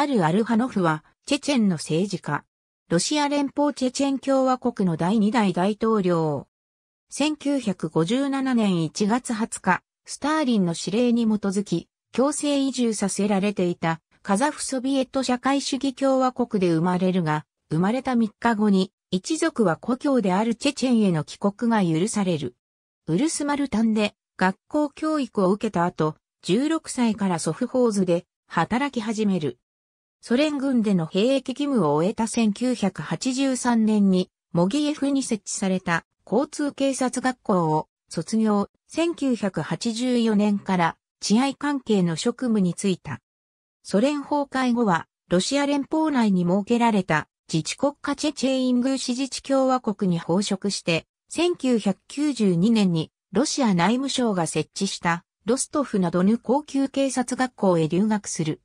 あるアルハノフは、チェチェンの政治家。ロシア連邦チェチェン共和国の第2代大統領。1957年1月20日、スターリンの指令に基づき、強制移住させられていた、カザフソビエト社会主義共和国で生まれるが、生まれた3日後に、一族は故郷であるチェチェンへの帰国が許される。ウルスマルタンで学校教育を受けた後、16歳から祖父ホーズで働き始める。ソ連軍での兵役義務を終えた1983年に、モギエフに設置された交通警察学校を卒業、1984年から治安関係の職務に就いた。ソ連崩壊後は、ロシア連邦内に設けられた自治国家チェチェイング自治共和国に報職して、1992年にロシア内務省が設置したロストフなどの高級警察学校へ留学する。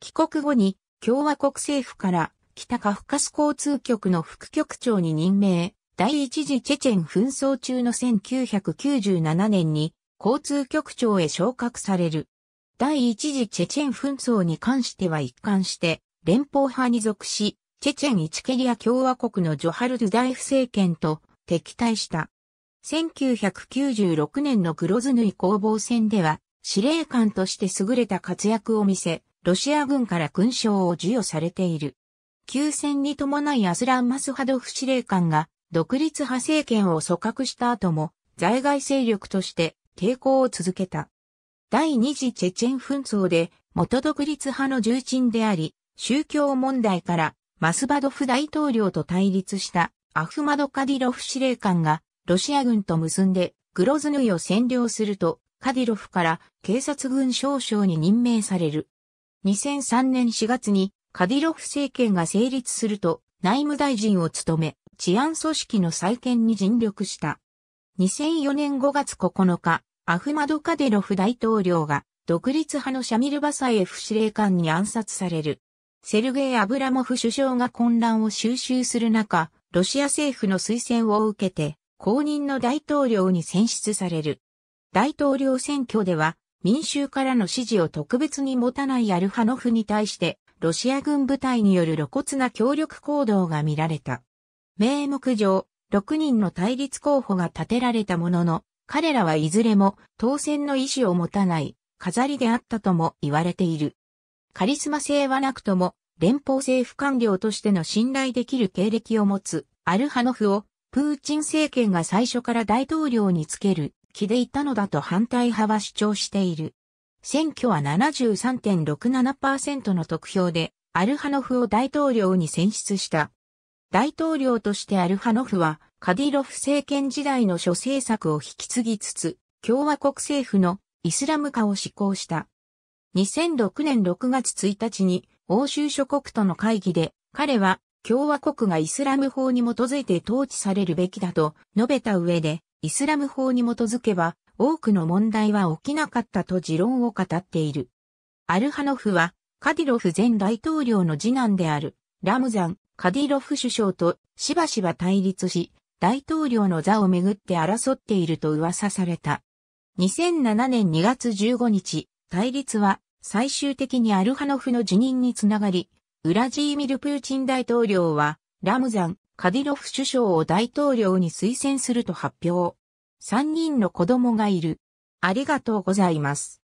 帰国後に共和国政府から北カフカス交通局の副局長に任命、第一次チェチェン紛争中の1997年に交通局長へ昇格される。第一次チェチェン紛争に関しては一貫して連邦派に属し、チェチェン・イチケリア共和国のジョハル・ドゥ夫政権と敵対した。1996年のグロズヌイ攻防戦では司令官として優れた活躍を見せ、ロシア軍から勲章を授与されている。休戦に伴いアスラン・マスハドフ司令官が独立派政権を組閣した後も在外勢力として抵抗を続けた。第二次チェチェン紛争で元独立派の重鎮であり、宗教問題からマスバドフ大統領と対立したアフマド・カディロフ司令官がロシア軍と結んでグロズヌイを占領するとカディロフから警察軍少将に任命される。2003年4月にカディロフ政権が成立すると内務大臣を務め、治安組織の再建に尽力した。2004年5月9日、アフマド・カディロフ大統領が独立派のシャミル・バサエフ司令官に暗殺される。セルゲイ・アブラモフ首相が混乱を収集する中、ロシア政府の推薦を受けて、公認の大統領に選出される。大統領選挙では、民衆からの支持を特別に持たないアルハノフに対して、ロシア軍部隊による露骨な協力行動が見られた。名目上、6人の対立候補が立てられたものの、彼らはいずれも当選の意思を持たない飾りであったとも言われている。カリスマ性はなくとも、連邦政府官僚としての信頼できる経歴を持つアルハノフをプーチン政権が最初から大統領につける気でいたのだと反対派は主張している。選挙は73.67%の得票で、アルハノフを大統領に選出した。大統領としてアルハノフは、カディロフ政権時代の諸政策を引き継ぎつつ、共和国政府のイスラム化を施行した。2006年6月1日に、欧州諸国との会議で、彼は共和国がイスラム法に基づいて統治されるべきだと述べた上で、イスラム法に基づけば、多くの問題は起きなかったと持論を語っている。アルハノフは、カディロフ前大統領の次男である、ラムザン、カディロフ首相としばしば対立し、大統領の座をめぐって争っていると噂された。2007年2月15日、対立は最終的にアルハノフの辞任につながり、ウラジーミル・プーチン大統領は、ラムザン、カディロフ首相を大統領に推薦すると発表。3人の子供がいる。ありがとうございます。